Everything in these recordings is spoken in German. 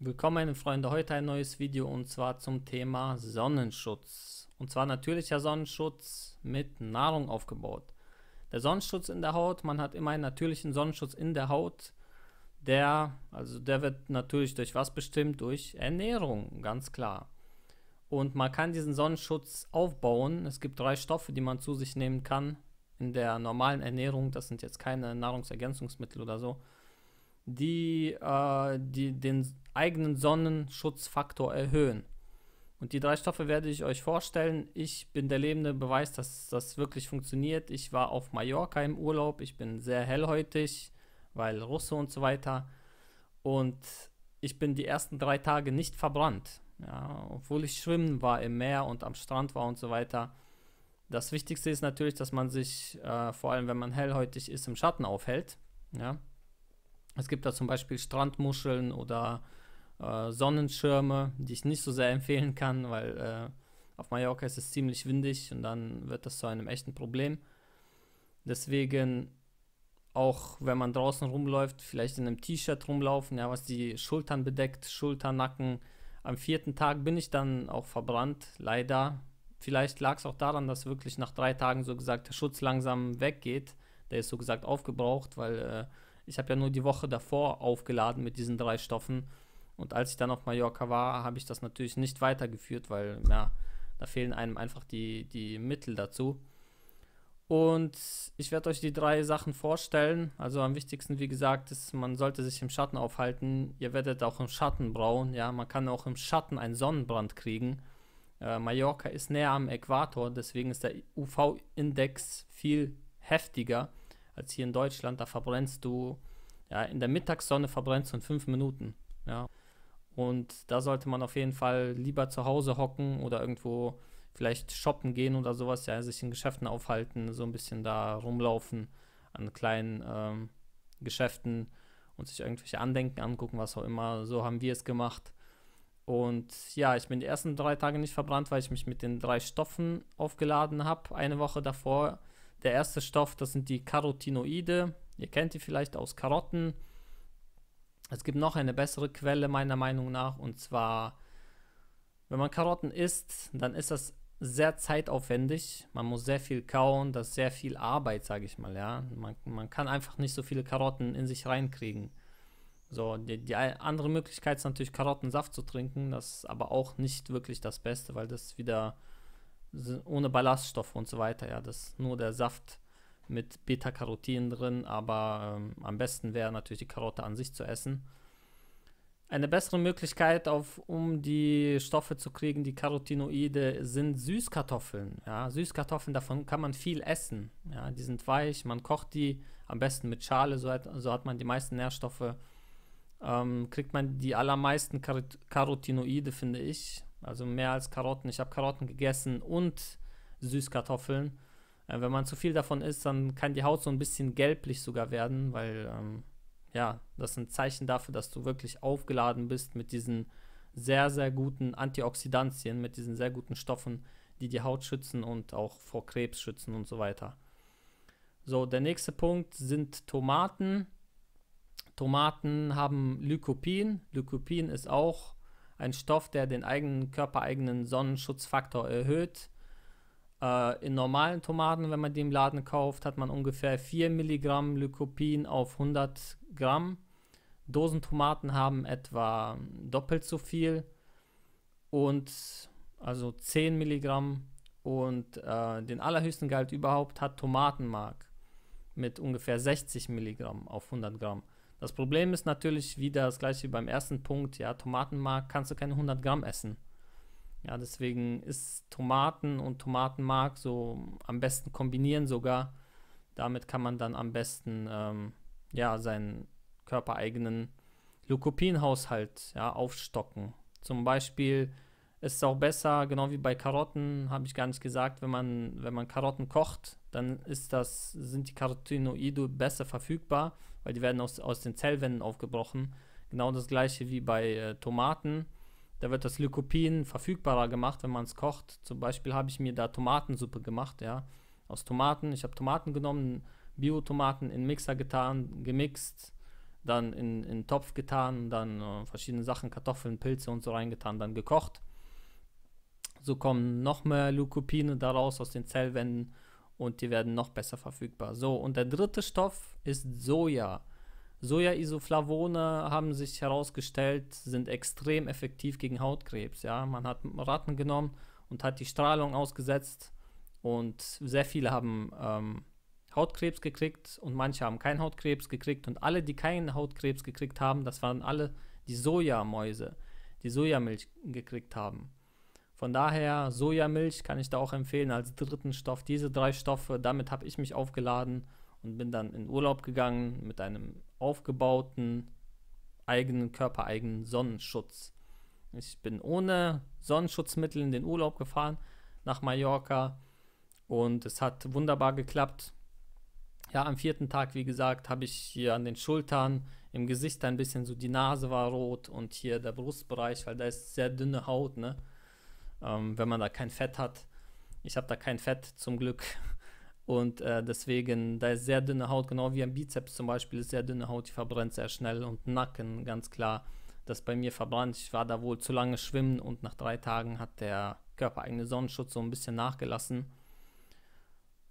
Willkommen meine Freunde, heute ein neues Video und zwar zum Thema Sonnenschutz. Und zwar natürlicher Sonnenschutz mit Nahrung aufgebaut. Der Sonnenschutz in der Haut, man hat immer einen natürlichen Sonnenschutz in der Haut. Der, also der wird natürlich durch was bestimmt? Durch Ernährung, ganz klar. Und man kann diesen Sonnenschutz aufbauen. Es gibt drei Stoffe, die man zu sich nehmen kann in der normalen Ernährung. Das sind jetzt keine Nahrungsergänzungsmittel oder so die, äh, die den eigenen Sonnenschutzfaktor erhöhen. Und die drei Stoffe werde ich euch vorstellen. Ich bin der lebende Beweis, dass das wirklich funktioniert. Ich war auf Mallorca im Urlaub. Ich bin sehr hellhäutig, weil Russe und so weiter. Und ich bin die ersten drei Tage nicht verbrannt. Ja, obwohl ich schwimmen war im Meer und am Strand war und so weiter. Das Wichtigste ist natürlich, dass man sich, äh, vor allem wenn man hellhäutig ist, im Schatten aufhält. Ja, es gibt da zum Beispiel Strandmuscheln oder äh, Sonnenschirme, die ich nicht so sehr empfehlen kann, weil äh, auf Mallorca ist es ziemlich windig und dann wird das zu einem echten Problem. Deswegen auch wenn man draußen rumläuft, vielleicht in einem T-Shirt rumlaufen, ja, was die Schultern bedeckt, Schultern, Nacken. Am vierten Tag bin ich dann auch verbrannt, leider. Vielleicht lag es auch daran, dass wirklich nach drei Tagen so gesagt der Schutz langsam weggeht. Der ist so gesagt aufgebraucht, weil äh, ich habe ja nur die Woche davor aufgeladen mit diesen drei Stoffen. Und als ich dann auf Mallorca war, habe ich das natürlich nicht weitergeführt, weil ja, da fehlen einem einfach die, die Mittel dazu. Und ich werde euch die drei Sachen vorstellen. Also am wichtigsten, wie gesagt, ist, man sollte sich im Schatten aufhalten. Ihr werdet auch im Schatten braun. Ja, man kann auch im Schatten einen Sonnenbrand kriegen. Äh, Mallorca ist näher am Äquator, deswegen ist der UV-Index viel heftiger als hier in Deutschland. Da verbrennst du, ja, in der Mittagssonne verbrennst du in fünf Minuten. Ja. Und da sollte man auf jeden Fall lieber zu Hause hocken oder irgendwo vielleicht shoppen gehen oder sowas, ja, sich in Geschäften aufhalten, so ein bisschen da rumlaufen an kleinen ähm, Geschäften und sich irgendwelche Andenken angucken, was auch immer. So haben wir es gemacht. Und ja, ich bin die ersten drei Tage nicht verbrannt, weil ich mich mit den drei Stoffen aufgeladen habe, eine Woche davor. Der erste Stoff, das sind die Carotinoide. Ihr kennt die vielleicht aus Karotten. Es gibt noch eine bessere Quelle meiner Meinung nach und zwar, wenn man Karotten isst, dann ist das sehr zeitaufwendig. Man muss sehr viel kauen, das ist sehr viel Arbeit, sage ich mal. Ja, man, man kann einfach nicht so viele Karotten in sich reinkriegen. So, die, die, andere Möglichkeit ist natürlich Karottensaft zu trinken, das ist aber auch nicht wirklich das Beste, weil das wieder ohne Ballaststoff und so weiter. Ja, das ist nur der Saft mit Beta-Carotin drin, aber ähm, am besten wäre natürlich die Karotte an sich zu essen. Eine bessere Möglichkeit, auf, um die Stoffe zu kriegen, die Carotinoide, sind Süßkartoffeln. Ja, Süßkartoffeln, davon kann man viel essen. Ja, die sind weich, man kocht die am besten mit Schale, so hat, so hat man die meisten Nährstoffe. Ähm, kriegt man die allermeisten Kar Carotinoide, finde ich. Also mehr als Karotten. Ich habe Karotten gegessen und Süßkartoffeln. Äh, wenn man zu viel davon isst, dann kann die Haut so ein bisschen gelblich sogar werden, weil ähm, ja, das sind Zeichen dafür, dass du wirklich aufgeladen bist mit diesen sehr, sehr guten Antioxidantien, mit diesen sehr guten Stoffen, die die Haut schützen und auch vor Krebs schützen und so weiter. So, der nächste Punkt sind Tomaten. Tomaten haben Lycopin. Lycopin ist auch ein Stoff, der den eigenen körpereigenen Sonnenschutzfaktor erhöht. Äh, in normalen Tomaten, wenn man die im Laden kauft, hat man ungefähr 4 Milligramm Lycopin auf 100 Gramm. Dosentomaten haben etwa doppelt so viel und also 10 Milligramm und äh, den allerhöchsten Gehalt überhaupt hat Tomatenmark mit ungefähr 60 Milligramm auf 100 Gramm. Das Problem ist natürlich wieder das gleiche wie beim ersten Punkt. Ja, Tomatenmark kannst du keine 100 Gramm essen. Ja, deswegen ist Tomaten und Tomatenmark so am besten kombinieren sogar. Damit kann man dann am besten ähm, ja, seinen körpereigenen Leukopienhaushalt ja, aufstocken. Zum Beispiel es ist auch besser, genau wie bei Karotten, habe ich gar nicht gesagt, wenn man, wenn man Karotten kocht, dann ist das, sind die Carotinoide besser verfügbar, weil die werden aus, aus den Zellwänden aufgebrochen. Genau das gleiche wie bei äh, Tomaten. Da wird das Lycopin verfügbarer gemacht, wenn man es kocht. Zum Beispiel habe ich mir da Tomatensuppe gemacht, ja. Aus Tomaten. Ich habe Tomaten genommen, Bio-Tomaten in Mixer getan, gemixt, dann in, in Topf getan, dann äh, verschiedene Sachen, Kartoffeln, Pilze und so reingetan, dann gekocht so kommen noch mehr Leukopine daraus aus den Zellwänden und die werden noch besser verfügbar. So, und der dritte Stoff ist Soja. Soja-Isoflavone haben sich herausgestellt, sind extrem effektiv gegen Hautkrebs. Ja, man hat Ratten genommen und hat die Strahlung ausgesetzt und sehr viele haben ähm, Hautkrebs gekriegt und manche haben keinen Hautkrebs gekriegt und alle, die keinen Hautkrebs gekriegt haben, das waren alle die Sojamäuse, die Sojamilch gekriegt haben. Von daher Sojamilch kann ich da auch empfehlen als dritten Stoff. Diese drei Stoffe, damit habe ich mich aufgeladen und bin dann in Urlaub gegangen mit einem aufgebauten eigenen körpereigenen Sonnenschutz. Ich bin ohne Sonnenschutzmittel in den Urlaub gefahren nach Mallorca und es hat wunderbar geklappt. Ja, am vierten Tag, wie gesagt, habe ich hier an den Schultern, im Gesicht ein bisschen so die Nase war rot und hier der Brustbereich, weil da ist sehr dünne Haut, ne? ähm, wenn man da kein Fett hat. Ich habe da kein Fett zum Glück. Und äh, deswegen, da ist sehr dünne Haut, genau wie am Bizeps zum Beispiel, ist sehr dünne Haut, die verbrennt sehr schnell. Und Nacken, ganz klar, das bei mir verbrannt. Ich war da wohl zu lange schwimmen und nach drei Tagen hat der körpereigene Sonnenschutz so ein bisschen nachgelassen.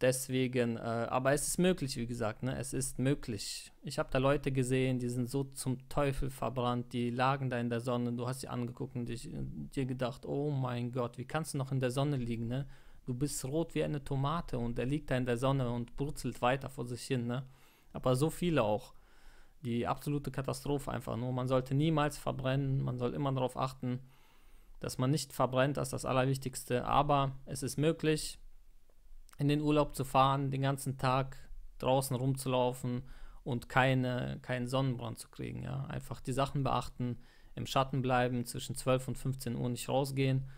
Deswegen, äh, aber es ist möglich, wie gesagt, ne? es ist möglich. Ich habe da Leute gesehen, die sind so zum Teufel verbrannt, die lagen da in der Sonne, du hast sie angeguckt und dich, dir gedacht, oh mein Gott, wie kannst du noch in der Sonne liegen, ne? Du bist rot wie eine Tomate und er liegt da in der Sonne und brutzelt weiter vor sich hin, ne? Aber so viele auch. Die absolute Katastrophe einfach nur. Man sollte niemals verbrennen, man soll immer darauf achten, dass man nicht verbrennt, das ist das Allerwichtigste. Aber es ist möglich, in den Urlaub zu fahren, den ganzen Tag draußen rumzulaufen und keine, keinen Sonnenbrand zu kriegen. Ja? Einfach die Sachen beachten, im Schatten bleiben, zwischen 12 und 15 Uhr nicht rausgehen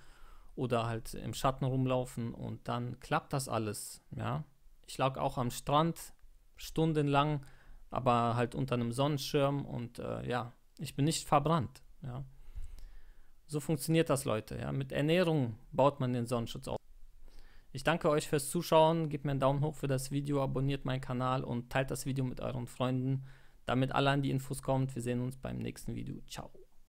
oder halt im Schatten rumlaufen und dann klappt das alles. Ja? Ich lag auch am Strand stundenlang, aber halt unter einem Sonnenschirm und äh, ja, ich bin nicht verbrannt. Ja? So funktioniert das, Leute. Ja? Mit Ernährung baut man den Sonnenschutz auf. Ich danke euch fürs Zuschauen, gebt mir einen Daumen hoch für das Video, abonniert meinen Kanal und teilt das Video mit euren Freunden, damit alle an die Infos kommt. Wir sehen uns beim nächsten Video. Ciao.